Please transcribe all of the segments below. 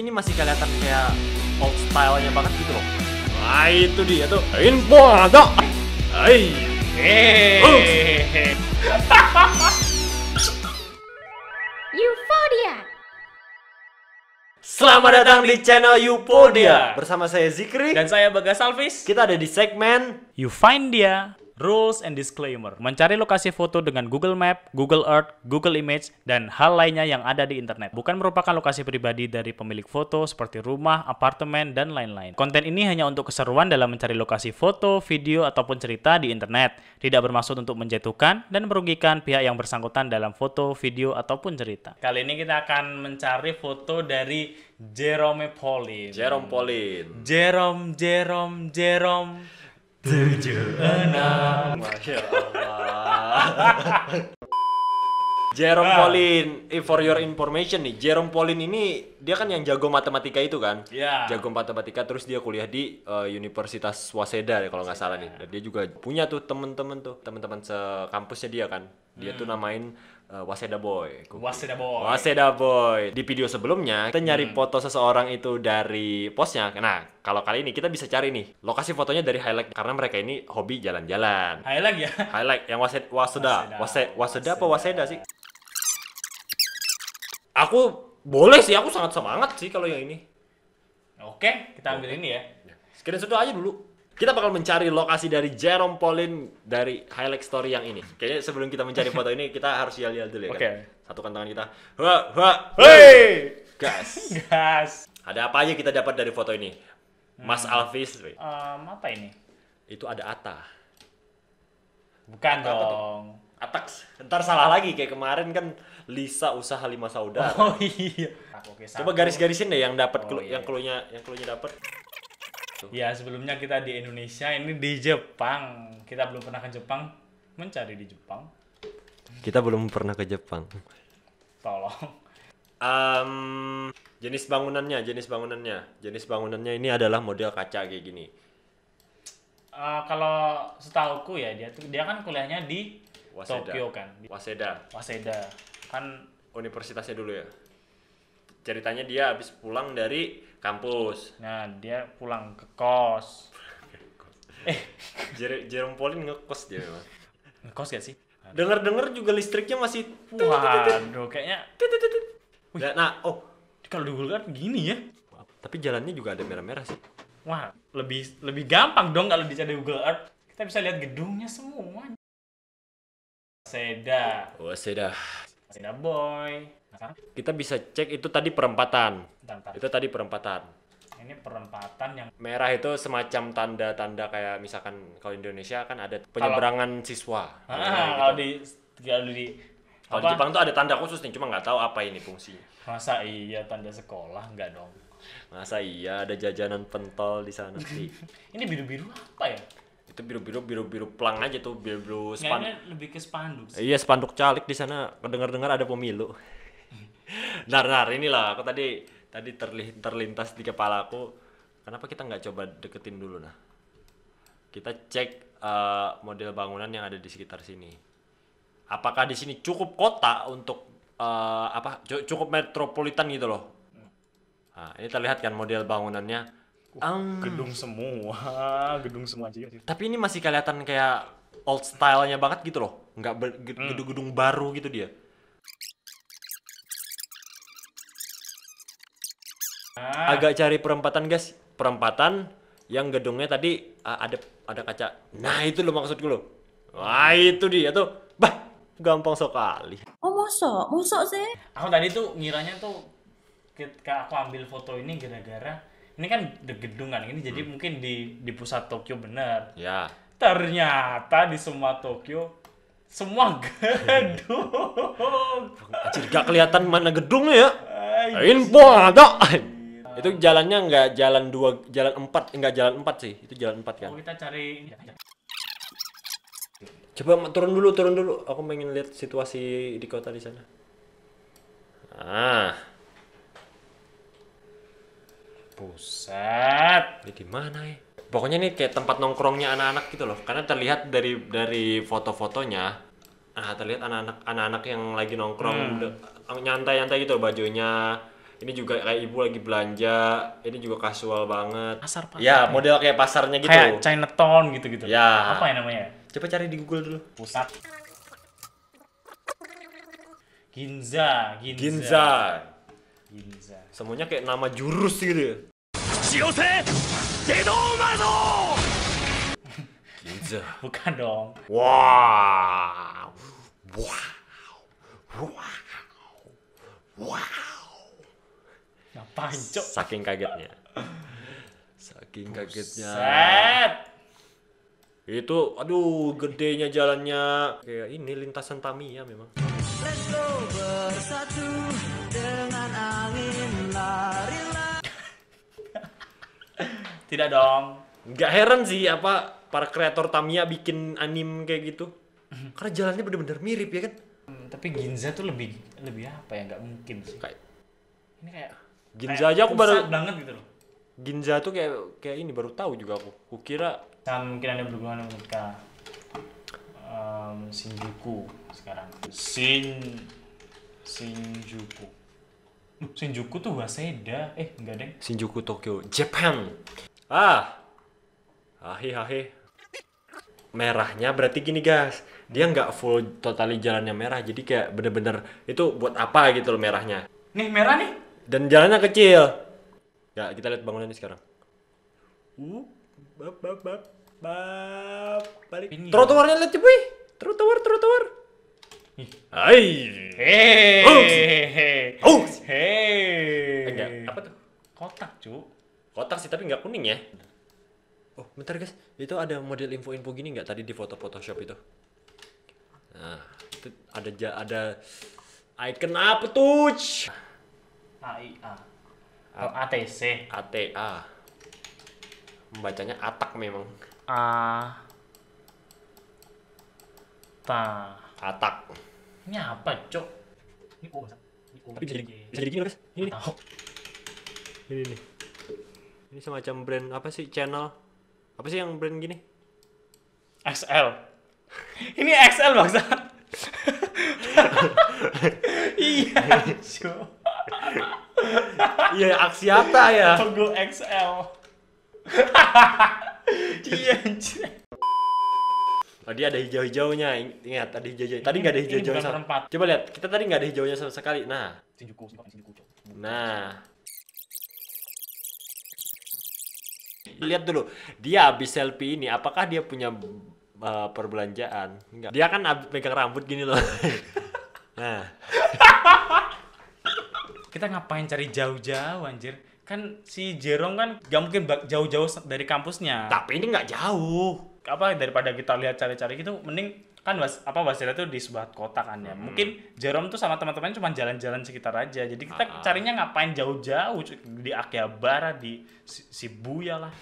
tapi ini masih kelihatan kayak old style-nya banget gitu loh. Nah itu dia tuh. Info ada. Hai. Euphoria. Selamat datang di channel Euphoria. Bersama saya Zikri dan saya Bagas Alvis. Kita ada di segmen You Find Dia. Rules and disclaimer. Mencari lokasi foto dengan Google Map, Google Earth, Google Image, dan hal lainnya yang ada di internet bukan merupakan lokasi pribadi dari pemilik foto seperti rumah, apartemen, dan lain-lain. Konten ini hanya untuk keseruan dalam mencari lokasi foto, video, ataupun cerita di internet. Tidak bermaksud untuk menjatuhkan dan merugikan pihak yang bersangkutan dalam foto, video, ataupun cerita. Kali ini kita akan mencari foto dari Jerome Pauline. Jerome Pauline. Jerome, Jerome, Jerome tujuh enam masya allah Jerome ah. Polin, eh, for your information nih, Jerome Pauline ini dia kan yang jago matematika itu kan, yeah. jago matematika terus dia kuliah di uh, Universitas Waseda ya kalau nggak salah nih, dan dia juga punya tuh temen-temen tuh temen-temen sekampusnya dia kan, dia hmm. tuh namain uh, Waseda Boy. Waseda Boy. Waseda Boy. Di video sebelumnya kita nyari hmm. foto seseorang itu dari posnya. Nah, kalau kali ini kita bisa cari nih lokasi fotonya dari highlight karena mereka ini hobi jalan-jalan. Highlight ya? Highlight yang Waseda Waseda Waseda, Waseda, Waseda apa Waseda sih? Aku boleh sih, aku sangat semangat sih kalau yang ini. Oke, kita ambil Oke. ini ya. ya. Screenshot aja dulu. Kita bakal mencari lokasi dari Jerome Pauline dari highlight story yang ini. Kayaknya sebelum kita mencari foto ini kita harus yel-yel dulu ya. Kan? Oke. Okay. Kan? Satukan tangan kita. Ha ha. Hey! Gas. Gas. Ada apa aja kita dapat dari foto ini? Mas hmm. Alvis. Um, apa ini? Itu ada Ata. Bukan Ata dong. Atax. Ntar salah lagi kayak kemarin kan Lisa usaha lima saudara. Oh iya. Coba garis-garisin deh yang dapat oh, iya. yang iya. keluarnya yang keluarnya dapat. Tuh. Gitu. Ya sebelumnya kita di Indonesia, ini di Jepang. Kita belum pernah ke Jepang, mencari di Jepang. Kita belum pernah ke Jepang. Tolong. Um, jenis bangunannya, jenis bangunannya, jenis bangunannya ini adalah model kaca kayak gini. Uh, kalau setahuku ya dia tuh dia kan kuliahnya di Waseda. Tokyo kan. Di Waseda. Waseda kan universitasnya dulu ya. Ceritanya dia habis pulang dari kampus nah dia pulang ke kos eh Jer Jerome Pauline ngekos dia memang ngekos gak sih dengar dengar juga listriknya masih waduh kayaknya Wih. nah oh kalau dulu kan gini ya tapi jalannya juga ada merah-merah sih wah lebih lebih gampang dong kalau dicari Google Earth kita bisa lihat gedungnya semua Seda seda Sina Boy. Nah, kita bisa cek itu tadi perempatan. Bentar, bentar. Itu tadi perempatan. Ini perempatan yang merah itu semacam tanda-tanda kayak misalkan kalau Indonesia kan ada penyeberangan kalau, siswa. Ah, gitu. kalau gitu. di kalau di kalau di Jepang tuh ada tanda khusus nih, cuma nggak tahu apa ini fungsinya. Masa iya tanda sekolah nggak dong? Masa iya ada jajanan pentol di sana sih? ini biru-biru apa ya? itu biru biru biru biru pelang aja tuh biru biru spanduk lebih ke spanduk sih. iya spanduk calik di sana kedengar dengar ada pemilu nar nar nah, inilah aku tadi tadi terli, terlintas di kepala aku kenapa kita nggak coba deketin dulu nah kita cek uh, model bangunan yang ada di sekitar sini apakah di sini cukup kota untuk uh, apa cukup metropolitan gitu loh nah, ini terlihat kan model bangunannya Um, gedung semua, gedung semua aja. Tapi ini masih kelihatan kayak old style-nya banget gitu loh. Nggak hmm. gedung-gedung hmm. baru gitu dia. Ah. Agak cari perempatan guys, perempatan yang gedungnya tadi ah, ada ada kaca. Nah itu loh maksud gue loh. Wah itu dia tuh, bah gampang sekali. Oh mosok, mosok sih. Aku tadi tuh ngiranya tuh ketika aku ambil foto ini gara-gara ini kan the gedung ini jadi hmm. mungkin di di pusat Tokyo benar ya ternyata di semua Tokyo semua gedung Acir, gak kelihatan mana gedungnya ya info ada itu jalannya nggak jalan dua jalan empat nggak jalan empat sih itu jalan empat kan oh, kita cari coba turun dulu turun dulu aku pengen lihat situasi di kota di sana ah Buset. Ini di mana ya? Pokoknya ini kayak tempat nongkrongnya anak-anak gitu loh. Karena terlihat dari dari foto-fotonya Nah, terlihat anak-anak anak-anak yang lagi nongkrong hmm. Eh, nyantai-nyantai gitu bajunya. Ini juga kayak ibu lagi belanja, ini juga kasual banget. Pasar pasar. Ya, model kayak pasarnya gitu. Kayak Chinatown gitu-gitu. Ya. Apa yang namanya? Coba cari di Google dulu. Pusat. Ginza, Ginza. Ginza. Ginza. Semuanya kayak nama jurus gitu ya. Shiose Dedomazo! gitu. Bukan dong. Wow. Wow. Wow. Wow. Ngapain, Cok? Saking kagetnya. Saking kagetnya. Set. Itu aduh gedenya jalannya kayak ini lintasan Tamiya memang. Let's go bersama. Tidak dong. Gak heran sih apa para kreator Tamiya bikin anim kayak gitu. Mhm. Karena jalannya bener-bener mirip ya kan. Hmm, tapi Ginza tuh lebih lebih apa ya? Gak mungkin sih. Kayak ini kayak Ginza kayak aja aku baru banget gitu loh. Ginza tuh kayak kayak ini baru tahu juga aku. Kukira nah, mungkin ada berhubungan dengan mereka um, Shinjuku sekarang. Shin Shinjuku. Shinjuku tuh Waseda. Eh, enggak deh. Shinjuku Tokyo, Japan. Ah. Ahi, ahi. Merahnya berarti gini guys. Dia nggak full totali jalannya merah. Jadi kayak bener-bener itu buat apa gitu loh merahnya. Nih merah nih. Dan jalannya kecil. Ya kita lihat bangunannya sekarang. Uh, bab bab bab bab balik. Trotoarnya ya. lihat cuy. Trotoar trotoar. Hai. Hei. Hei. Hei. Hei. Eh, apa tuh? Kotak, Cuk kotak sih tapi nggak kuning ya oh bentar guys itu ada model info-info gini nggak tadi di foto Photoshop itu nah itu ada ja, ada icon apa tuh A A I oh, T C? A T A. membacanya atak memang A ta atak ini apa cok ini bisa ini kok bisa jadi, bisa jadi gini guys ini nih ini nih ini semacam brand apa sih channel? Apa sih yang brand gini? XL. ini XL bangsa. iya, Iya, apa ya. Togo XL. iya, Tadi ada hijau-hijaunya, ingat tadi hijau-hijau. Tadi nggak ada hijau-hijaunya. Coba lihat, kita tadi nggak ada hijaunya sama sekali. Nah. Nah, lihat dulu dia habis selfie ini apakah dia punya uh, perbelanjaan enggak dia kan habis pegang rambut gini loh nah kita ngapain cari jauh-jauh anjir kan si Jerong kan gak mungkin jauh-jauh dari kampusnya tapi ini nggak jauh apa daripada kita lihat cari-cari gitu mending kan was, apa wasilah itu di sebuah kota kan ya. Hmm. Mungkin Jerome tuh sama teman-temannya cuma jalan-jalan sekitar aja. Jadi kita ah. carinya ngapain jauh-jauh di Akihabara, di Shibuya lah.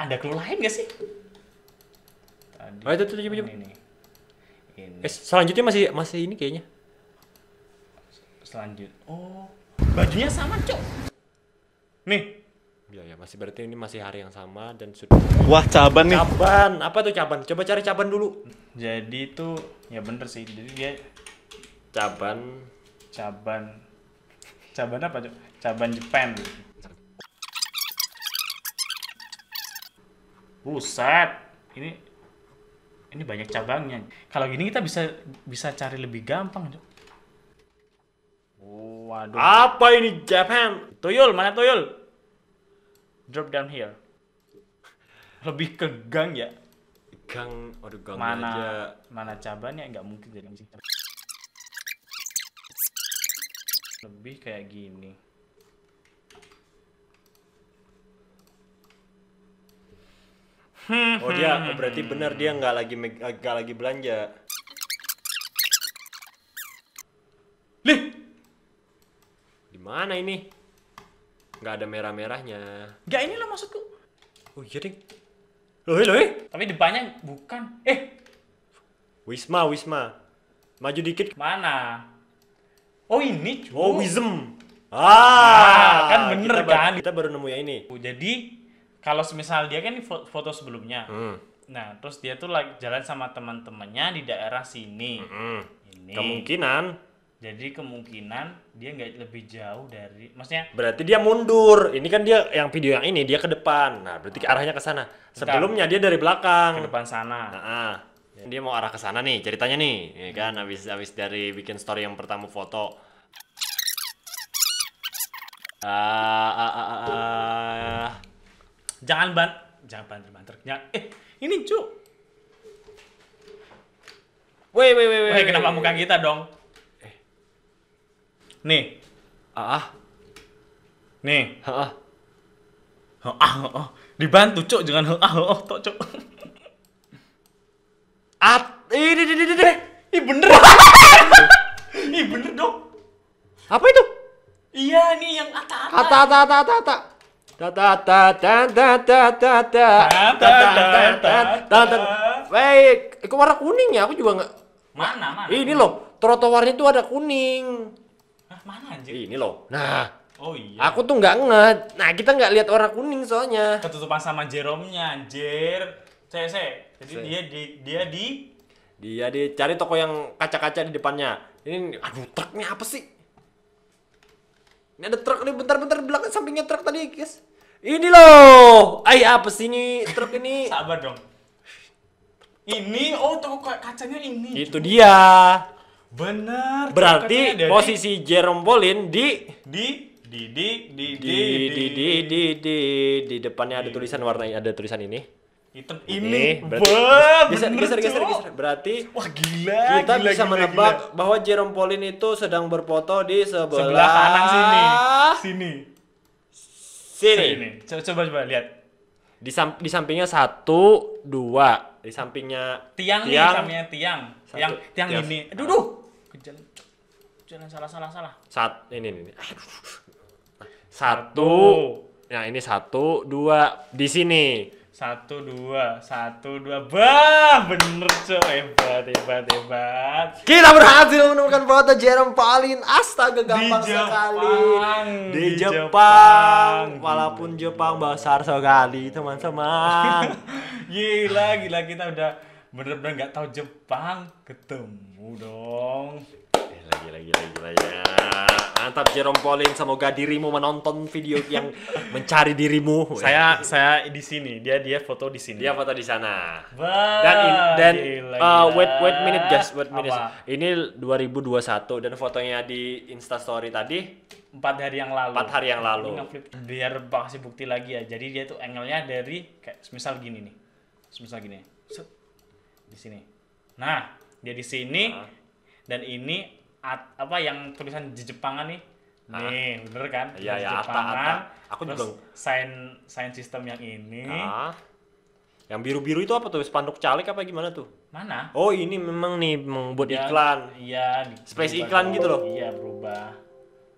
Ada clue lain gak sih? Tadi. Oh, itu itu, ini, Ini. ini. Eh, selanjutnya masih masih ini kayaknya. Selanjut. Oh, bajunya sama, Cok. Nih, Iya ya, masih berarti ini masih hari yang sama dan sudah Wah, caban nih. Caban. Apa tuh caban? Coba cari caban dulu. Jadi itu ya bener sih. Jadi dia caban caban caban apa, tuh? Caban Jepang. Buset. Ini ini banyak cabangnya. Kalau gini kita bisa bisa cari lebih gampang, Cok. Oh, waduh. Apa ini Japan? Tuyul, mana tuyul? drop down here lebih ke gang ya gang aduh gang mana aja. mana cabangnya nggak mungkin jadi musik lebih kayak gini oh dia oh, berarti benar dia nggak lagi eh, nggak lagi belanja lih di mana ini nggak ada merah-merahnya. Gak ini loh maksudku. Oh iya ding. Loh, eh, loh. Eh. Tapi depannya bukan. Eh. Wisma, Wisma. Maju dikit. Mana? Oh ini cuy. Oh Wism. Ah, nah, kan bener kita kan. kita baru nemu ya ini. Jadi kalau semisal dia kan foto sebelumnya. Hmm. Nah, terus dia tuh lagi jalan sama teman-temannya di daerah sini. Hmm. Ini. Kemungkinan jadi kemungkinan dia nggak lebih jauh dari, maksudnya? Berarti dia mundur. Ini kan dia yang video yang ini dia ke depan. Nah, berarti ah. arahnya ke sana. Sebelumnya dia dari belakang. Ke depan sana. Nah, ah. Dia mau arah ke sana nih ceritanya nih, ya kan? Habis habis dari bikin story yang pertama foto. Ah, ah, ah, ah, ah. Jangan ban, jangan banter-banter. Ya, eh, ini cu. Wei wei wei wei. Kenapa muka kita dong? Nih. Ah. Nih. Ah. Ah, ah, Dibantu, Cuk, jangan ah, ah, tok, Cuk. At, ini, ini, ini, ini, bener. ini bener dong. Apa itu? Iya, nih yang ata, ata. Ata, ata, ata, ata, Ta Ta ta ta ta ta ta ta ta ta ta Baik, warna kuning ya, aku juga nggak. Mana mana? Ini loh, trotoarnya itu ada kuning. Nah, mana anjir? Ini loh. Nah, Oh iya. Aku tuh nggak nget. Nah kita nggak lihat orang kuning soalnya. Ketutupan sama Jerome-nya, anjir. Saya saya. Jadi saya. dia di dia di dia cari toko yang kaca-kaca di depannya. Ini aduh truknya apa sih? Ini ada truk nih bentar-bentar belakang sampingnya truk tadi, guys. Ini loh. Ay apa sih ini truk ini? Sabar dong. Ini oh toko kacanya ini. Itu dia. Benar. Berarti posisi Jerome Polin di di di di di di di di di di di depannya ada tulisan warna ada tulisan ini. Hitam ini. Berarti geser geser geser Berarti wah gila. Kita bisa menebak bahwa Jerome Polin itu sedang berfoto di sebelah sebelah kanan sini. Sini. Sini. Coba coba lihat. Di, di sampingnya satu, dua, di sampingnya tiang, tiang. nih, sampingnya tiang, yang tiang, tiang ini, aduh, jalan jangan salah salah salah saat ini ini satu nah ini satu dua di sini satu dua satu dua bah bener cok hebat hebat hebat kita berhasil menemukan foto Jerem Palin astaga gampang di Jepang, sekali di, di Jepang. Jepang walaupun Jepang besar sekali teman-teman gila gila kita udah bener-bener nggak tahu Jepang ketemu dong eh, lagi lagi lagi lagi ya. mantap Jerome Pauline semoga dirimu menonton video yang mencari dirimu saya saya di sini dia dia foto di sini dia foto di sana dan in, dan gila, uh, wait wait minute guys wait minute Apa? ini 2021 dan fotonya di Instastory tadi empat hari yang lalu empat hari yang lalu biar kasih bukti lagi ya jadi dia tuh angle-nya dari kayak misal gini nih misal gini di sini. Nah, dia di sini uh dan ini at, apa yang tulisan di Jepangan nih. Uh Nih, bener kan? Iya, iya, Jepangan. Ata, Aku terus juga sign sign system yang ini. Uh Yang biru-biru itu apa tuh? Spanduk calik apa gimana tuh? Mana? Oh, ini memang nih membuat ya, iklan. Iya, space iklan gitu loh. Iya, berubah.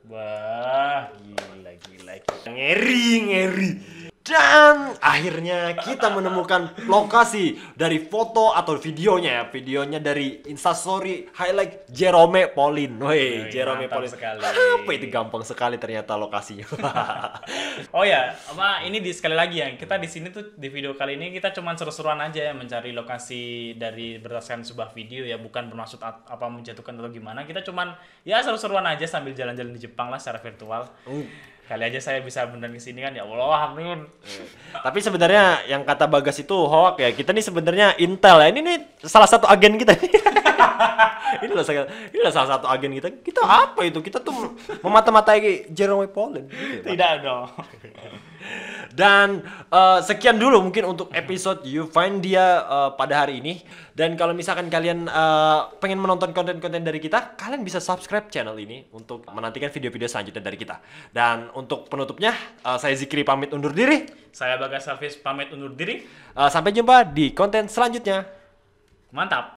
Wah, gila gila. Ngeri, ngeri. Dan akhirnya kita menemukan lokasi dari foto atau videonya ya. Videonya dari Instastory highlight Jerome Polin. Woi, Jerome Pauline sekali. Apa itu gampang sekali ternyata lokasinya. oh ya, apa ini di sekali lagi ya. Kita di sini tuh di video kali ini kita cuman seru-seruan aja ya mencari lokasi dari berdasarkan sebuah video ya, bukan bermaksud apa menjatuhkan atau gimana. Kita cuman ya seru-seruan aja sambil jalan-jalan di Jepang lah secara virtual. Hmm kali aja saya bisa beneran sini kan ya Allah amin iya. tapi sebenarnya yang kata Bagas itu hoax ya kita nih sebenarnya intel ya ini nih salah satu agen kita ini loh ini loh salah satu agen kita kita apa itu kita tuh memata-matai Jerome Powell tidak dong Dan uh, sekian dulu mungkin untuk episode You Find Dia uh, pada hari ini. Dan kalau misalkan kalian uh, pengen menonton konten-konten dari kita, kalian bisa subscribe channel ini untuk menantikan video-video selanjutnya dari kita. Dan untuk penutupnya, uh, saya Zikri pamit undur diri. Saya Bagas Hafiz pamit undur diri. Uh, sampai jumpa di konten selanjutnya. Mantap.